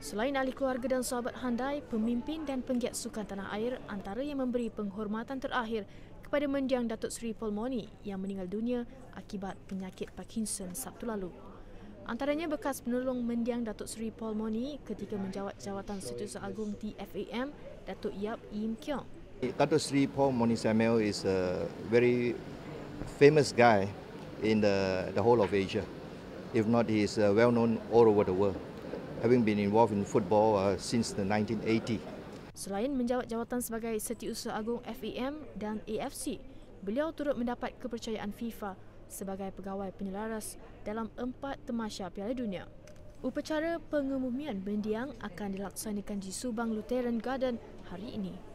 Selain ahli keluarga dan sahabat handai, pemimpin dan penggiat sukan tanah air antara yang memberi penghormatan terakhir kepada mendiang Datuk Seri Paul Moni yang meninggal dunia akibat penyakit Parkinson Sabtu lalu. Antaranya bekas penolong mendiang Datuk Seri Paul Moni ketika menjawat jawatan Setiausaha Agung TFAM, Datuk Yap Im Kiong. Datuk Seri Paul Moni Samuel is a very famous guy in the the whole of Asia. If not, he is well known all over the world having been involved in football uh, since the 1980. Selain menjawat jawatan sebagai Setiausaha Agung FEM dan AFC, beliau turut mendapat kepercayaan FIFA sebagai pegawai penyelaras dalam empat temasya Piala Dunia. Upacara pengumumian mendiang akan dilaksanakan di Subang Lutheran Garden hari ini.